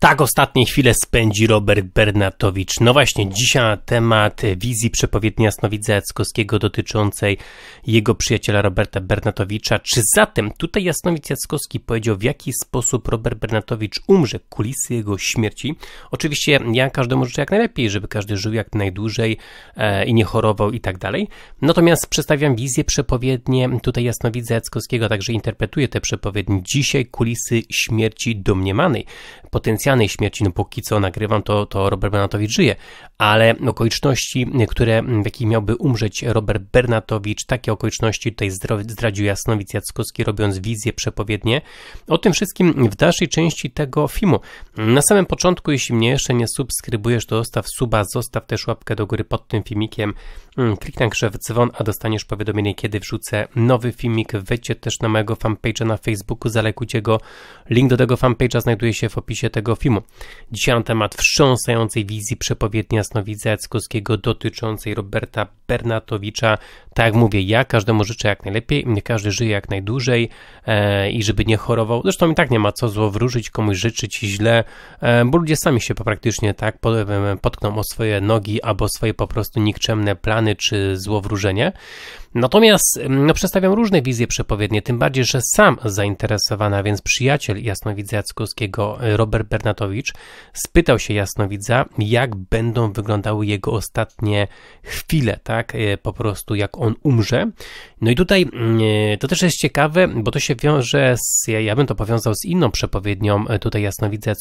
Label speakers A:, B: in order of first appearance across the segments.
A: Tak ostatnie chwile spędzi Robert Bernatowicz. No właśnie, dzisiaj na temat wizji przepowiedni Jasnowidza Jackowskiego dotyczącej jego przyjaciela Roberta Bernatowicza. Czy zatem tutaj Jasnowidz Jackowski powiedział, w jaki sposób Robert Bernatowicz umrze, kulisy jego śmierci? Oczywiście ja każdemu życzę jak najlepiej, żeby każdy żył jak najdłużej e, i nie chorował i tak dalej. Natomiast przedstawiam wizję przepowiednie tutaj Jasnowidza Jackowskiego, także interpretuję te przepowiednie. Dzisiaj kulisy śmierci domniemanej. Potencjalnie oficjalnej śmierci, no póki co nagrywam, to, to Robert Benatowicz żyje, ale okoliczności, które, w jakich miałby umrzeć Robert Bernatowicz, takie okoliczności tutaj zdradził Jasnowic Jackowski, robiąc wizję przepowiednie. O tym wszystkim w dalszej części tego filmu. Na samym początku, jeśli mnie jeszcze nie subskrybujesz, to zostaw suba, zostaw też łapkę do góry pod tym filmikiem, mm, kliknij krzew dzwon, a dostaniesz powiadomienie, kiedy wrzucę nowy filmik. Wejdźcie też na mojego fanpage'a na Facebooku, zalekujcie go. Link do tego fanpage'a znajduje się w opisie tego filmu. Dzisiaj na temat wstrząsającej wizji przepowiednia jasnowidzę Jackowskiego dotyczącej Roberta Bernatowicza tak jak mówię, ja każdemu życzę jak najlepiej, nie każdy żyje jak najdłużej e, i żeby nie chorował. Zresztą i tak nie ma co zło wróżyć, komuś życzyć źle, e, bo ludzie sami się praktycznie tak pod, e, potkną o swoje nogi albo swoje po prostu nikczemne plany czy zło wróżenie. Natomiast no, przedstawiam różne wizje przepowiednie, tym bardziej, że sam zainteresowana, więc przyjaciel jasnowidza Jackowskiego e, Robert Bernatowicz spytał się jasnowidza, jak będą wyglądały jego ostatnie chwile, tak? E, po prostu jak on on umrze. No i tutaj mm, to też jest ciekawe, bo to się wiąże z, ja bym to powiązał z inną przepowiednią e, tutaj Jasnowidza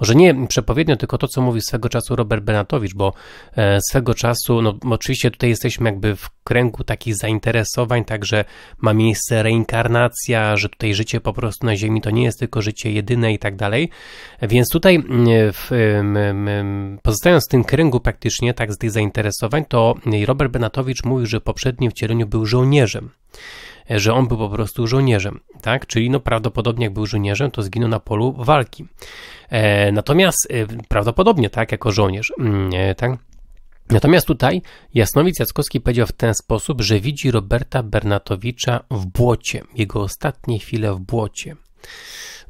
A: może nie przepowiednią, tylko to, co mówił swego czasu Robert Benatowicz, bo e, swego czasu, no oczywiście tutaj jesteśmy jakby w kręgu takich zainteresowań, także ma miejsce reinkarnacja, że tutaj życie po prostu na Ziemi to nie jest tylko życie jedyne i tak dalej. Więc tutaj mm, w, pozostając w tym kręgu praktycznie tak z tych zainteresowań, to Robert Benatowicz mówił już, że w poprzednim wcieleniu był żołnierzem e, że on był po prostu żołnierzem, tak? Czyli no prawdopodobnie jak był żołnierzem, to zginął na polu walki. E, natomiast e, prawdopodobnie tak, jako żołnierz, e, tak? Natomiast tutaj Jasnowic Jackowski powiedział w ten sposób, że widzi Roberta Bernatowicza w błocie, jego ostatnie chwile w błocie.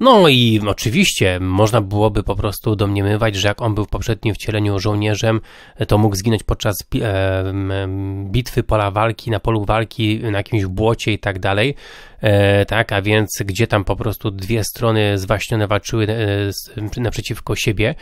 A: No i oczywiście można byłoby po prostu domniemywać, że jak on był w poprzednim wcieleniu żołnierzem, to mógł zginąć podczas bitwy, pola walki, na polu walki, na jakimś błocie i tak dalej. E, tak, a więc gdzie tam po prostu dwie strony zwaśnione walczyły e, naprzeciwko siebie.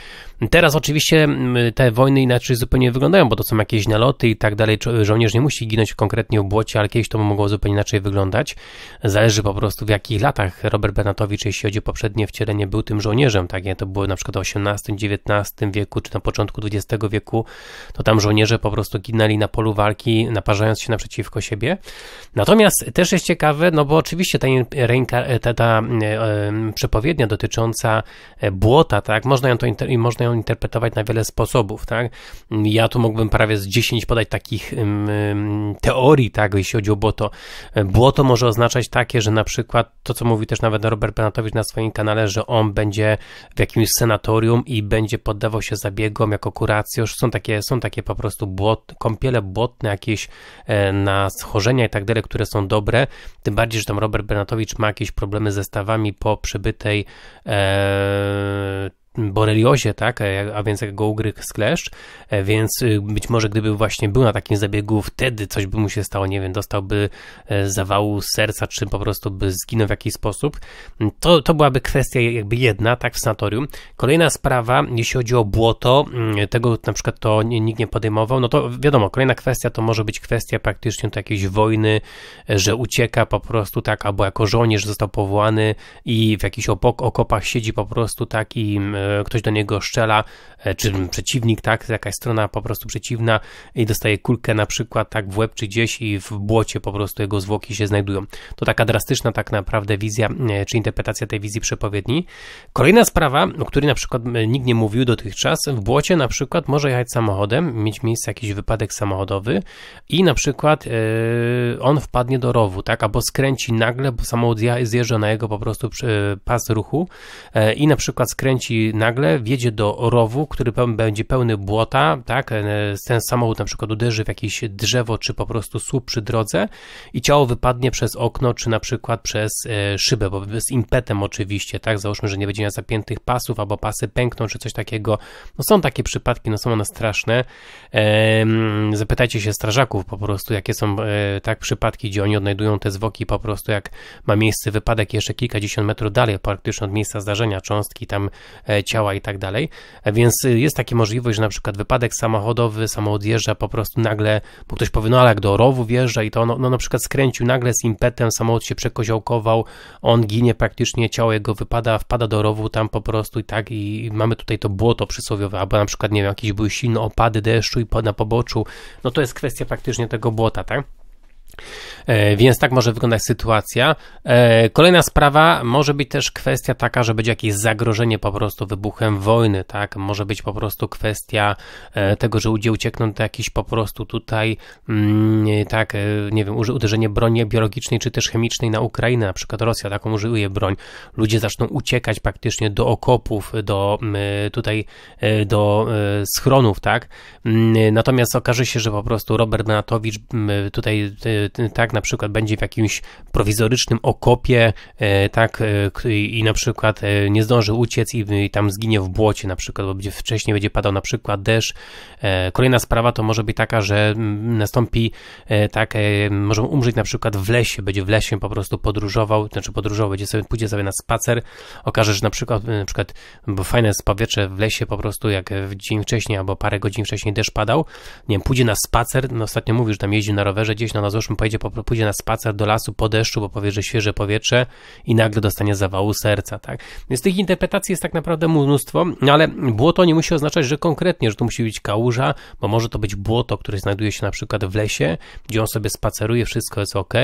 A: Teraz oczywiście te wojny inaczej zupełnie wyglądają, bo to są jakieś naloty i tak dalej, żołnierz nie musi ginąć konkretnie w błocie, ale kiedyś to mogło zupełnie inaczej wyglądać. Zależy po prostu w jakich latach Robert Benatowicz jeśli chodzi o poprzednie wcielenie, był tym żołnierzem, tak, to było na przykład w XVIII, XIX wieku, czy na początku XX wieku, to tam żołnierze po prostu ginęli na polu walki, naparzając się naprzeciwko siebie. Natomiast też jest ciekawe, no bo oczywiście ta, e, ta, ta mm, e, e, przepowiednia dotycząca błota, tak, można ją, to można ją interpretować na wiele sposobów, tak. Ja tu mógłbym prawie z 10 podać takich mm, mm, teorii, tak, jeśli chodzi o błoto. Błoto może oznaczać takie, że na przykład to, co mówi też nawet Robert Benatowicz na swoim kanale, że on będzie w jakimś senatorium i będzie poddawał się zabiegom jako kuracjusz. Są takie, są takie po prostu błot, kąpiele błotne jakieś na schorzenia i tak dalej, które są dobre, tym bardziej, że tam Robert Bernatowicz ma jakieś problemy ze stawami po przebytej e, boreliozie, tak, a więc jak go ugryzł skleszcz, e, więc y, być może gdyby właśnie był na takim zabiegu, wtedy coś by mu się stało, nie wiem, dostałby e, zawału serca, czy po prostu by zginął w jakiś sposób. To, to byłaby kwestia jakby jedna, tak, w sanatorium. Kolejna sprawa, jeśli chodzi o błoto, mm, tego na przykład to nikt nie podejmował, no to wiadomo, kolejna kwestia to może być kwestia praktycznie to jakiejś wojny, e, że ucieka po prostu tak, albo jako żołnierz został powołany i w jakichś okopach siedzi po prostu tak i mm, E, ktoś do niego szczela, e, czy przeciwnik, tak, jakaś strona po prostu przeciwna i dostaje kulkę na przykład tak w łeb czy gdzieś i w błocie po prostu jego zwłoki się znajdują. To taka drastyczna tak naprawdę wizja, e, czy interpretacja tej wizji przepowiedni. Kolejna sprawa, o której na przykład nikt nie mówił dotychczas, w błocie na przykład może jechać samochodem, mieć miejsce jakiś wypadek samochodowy i na przykład yy, on wpadnie do rowu, tak, albo skręci nagle, bo samochód zjeżdża na jego po prostu pas ruchu i na przykład skręci nagle wjedzie do rowu, który będzie pełny błota, tak? E, ten samochód na przykład uderzy w jakieś drzewo, czy po prostu słup przy drodze i ciało wypadnie przez okno, czy na przykład przez e, szybę, bo z impetem oczywiście, tak? Załóżmy, że nie będzie miał zapiętych pasów, albo pasy pękną, czy coś takiego. No są takie przypadki, no są one straszne. Zapytajcie się strażaków po prostu, jakie są e, tak przypadki, gdzie oni odnajdują te zwoki, po prostu jak ma miejsce wypadek jeszcze kilkadziesiąt metrów dalej, praktycznie od miejsca zdarzenia, cząstki tam ciała i tak dalej. Więc jest taka możliwość, że na przykład wypadek samochodowy, samochód jeżdża po prostu nagle, bo ktoś powie, no ale jak do rowu wjeżdża i to no, no na przykład skręcił nagle z impetem, samochód się przekoziołkował, on ginie praktycznie, ciało jego wypada, wpada do rowu tam po prostu i tak i mamy tutaj to błoto przysłowiowe, albo na przykład, nie wiem, jakieś były silne opady deszczu i na poboczu, no to jest kwestia praktycznie tego błota, tak? E, więc tak może wyglądać sytuacja. E, kolejna sprawa może być też kwestia taka, że będzie jakieś zagrożenie po prostu wybuchem wojny, tak? Może być po prostu kwestia e, tego, że ludzie uciekną do jakichś po prostu tutaj, mm, tak, nie wiem, uderzenie broni biologicznej czy też chemicznej na Ukrainę, na przykład Rosja taką użyje broń. Ludzie zaczną uciekać praktycznie do okopów, do tutaj, do schronów, tak? Natomiast okaże się, że po prostu Robert Natowicz tutaj Y, tak, na przykład będzie w jakimś prowizorycznym okopie, e, tak, e, i na przykład e, nie zdąży uciec i tam zginie w błocie na przykład, bo będzie, wcześniej będzie padał na przykład deszcz. Kolejna sprawa to może być taka, że nastąpi tak, może umrzeć na przykład w lesie, będzie w lesie po prostu podróżował, znaczy podróżował, będzie sobie, pójdzie sobie na spacer, okaże, że na przykład, na przykład, bo fajne jest powietrze w lesie po prostu, jak w dzień wcześniej albo parę godzin wcześniej deszcz padał, nie wiem, pójdzie na spacer, no ostatnio mówił, że tam jeździł na rowerze gdzieś, no na no zeszłym powiedzmy pojedzie, pójdzie na spacer do lasu po deszczu, bo powie, że świeże powietrze i nagle dostanie zawału serca, tak? Więc tych interpretacji jest tak naprawdę mnóstwo, no ale błoto nie musi oznaczać, że konkretnie, że to musi być kałuża, bo może to być błoto, które znajduje się na przykład w lesie, gdzie on sobie spaceruje, wszystko jest ok,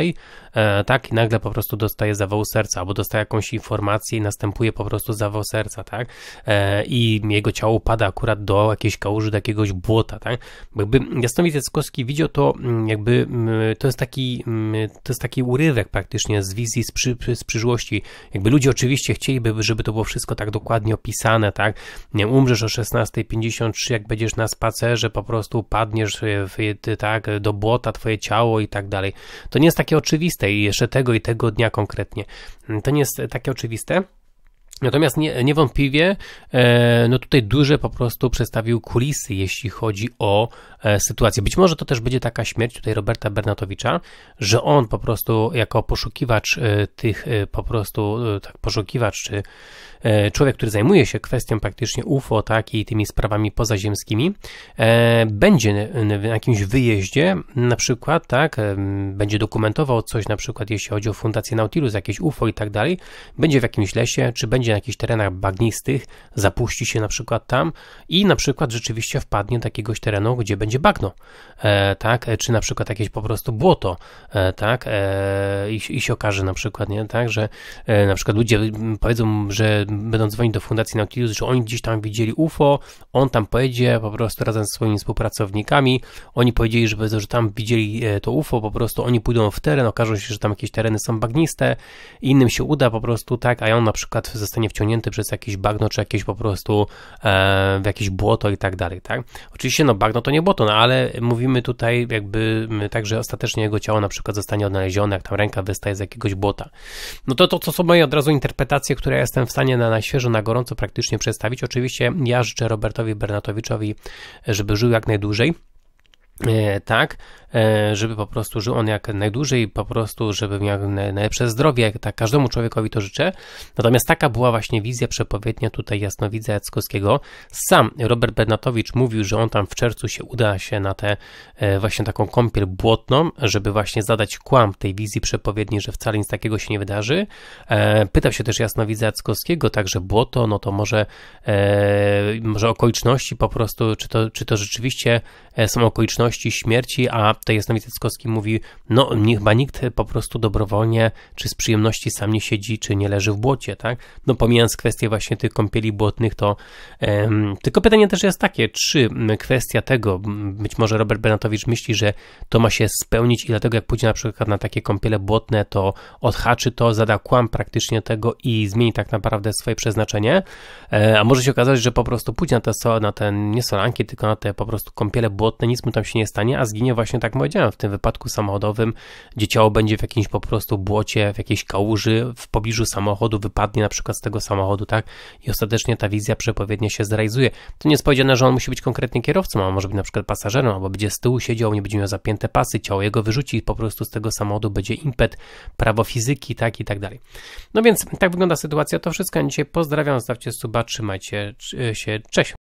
A: e, tak? I nagle po prostu dostaje zawału serca, albo dostaje jakąś informację i następuje po prostu zawał serca, tak? E, I jego ciało pada akurat do jakiejś kałuży, do jakiegoś błota, tak? Jakby Jasnowic Jackowski widział to mm, jakby, mm, to jest jest taki, mm, to jest taki urywek praktycznie z wizji z, przy, z przyszłości. Jakby ludzie oczywiście chcieliby, żeby to było wszystko tak dokładnie opisane, tak? Nie umrzesz o 16.53, jak będziesz na spacerze, po prostu padniesz w, tak, do błota twoje ciało i tak dalej. To nie jest takie oczywiste i jeszcze tego i tego dnia konkretnie. To nie jest takie oczywiste. Natomiast nie, niewątpliwie e, no tutaj duże po prostu przedstawił kulisy, jeśli chodzi o e, sytuację. Być może to też będzie taka śmierć tutaj Roberta Bernatowicza, że on po prostu jako poszukiwacz e, tych po prostu, tak, poszukiwacz czy człowiek, który zajmuje się kwestią praktycznie UFO, tak, i tymi sprawami pozaziemskimi, będzie na jakimś wyjeździe na przykład, tak, będzie dokumentował coś na przykład, jeśli chodzi o Fundację Nautilus, jakieś UFO i tak dalej, będzie w jakimś lesie, czy będzie będzie na jakichś terenach bagnistych, zapuści się na przykład tam i na przykład rzeczywiście wpadnie do jakiegoś terenu, gdzie będzie bagno, e, tak, e, czy na przykład jakieś po prostu błoto, e, tak, e, i, i się okaże na przykład, nie, tak, że e, na przykład ludzie mm, powiedzą, że będą dzwonić do Fundacji Nautilus, że oni gdzieś tam widzieli UFO, on tam pojedzie po prostu razem ze swoimi współpracownikami, oni powiedzieli, że, że tam widzieli e, to UFO, po prostu oni pójdą w teren, okaże się, że tam jakieś tereny są bagniste, innym się uda po prostu, tak, a on na przykład ze zostanie wciągnięty przez jakieś bagno, czy jakieś po prostu e, w jakieś błoto i tak dalej, tak? Oczywiście, no bagno to nie błoto, no ale mówimy tutaj jakby tak, że ostatecznie jego ciało na przykład zostanie odnalezione, jak tam ręka wystaje z jakiegoś błota. No to, to, to są moje od razu interpretacje, które ja jestem w stanie na, na świeżo, na gorąco praktycznie przedstawić. Oczywiście ja życzę Robertowi Bernatowiczowi, żeby żył jak najdłużej. E, tak, e, żeby po prostu żył on jak najdłużej, po prostu, żeby miał najlepsze zdrowie, jak tak każdemu człowiekowi to życzę. Natomiast taka była właśnie wizja przepowiednia tutaj jasnowidza Jackowskiego. Sam Robert Bernatowicz mówił, że on tam w czerwcu się uda się na tę e, właśnie taką kąpiel błotną, żeby właśnie zadać kłam tej wizji przepowiedni, że wcale nic takiego się nie wydarzy. Pytał się też jasnowidza Jackowskiego, także błoto, no to może, może okoliczności po prostu, czy to, czy to rzeczywiście są okoliczności, śmierci, a tutaj Jasnowic Jackowski mówi, no niech chyba nikt po prostu dobrowolnie, czy z przyjemności sam nie siedzi, czy nie leży w błocie, tak? No pomijając kwestię właśnie tych kąpieli błotnych, to um, tylko pytanie też jest takie, czy kwestia tego, być może Robert Benatowicz myśli, że to ma się spełnić i dlatego jak pójdzie na przykład na takie kąpiele błotne, to odhaczy to, zada kłam praktycznie tego i zmieni tak naprawdę swoje przeznaczenie, e, a może się okazać, że po prostu pójdzie na te, so, na te nie solanki, tylko na te po prostu kąpiele błotne, nic mu tam się się nie stanie, a zginie właśnie tak jak powiedziałem, w tym wypadku samochodowym, gdzie ciało będzie w jakimś po prostu błocie, w jakiejś kałuży, w pobliżu samochodu, wypadnie na przykład z tego samochodu, tak? I ostatecznie ta wizja przepowiednia się zrealizuje. To nie jest powiedziane, że on musi być konkretnie kierowcą, a może być na przykład pasażerem, albo będzie z tyłu siedział, nie będzie miał zapięte pasy, ciało jego wyrzuci i po prostu z tego samochodu będzie impet, prawo fizyki, tak i tak dalej. No więc tak wygląda sytuacja, to wszystko na dzisiaj. Pozdrawiam, zostawcie suba, trzymajcie się, cześć!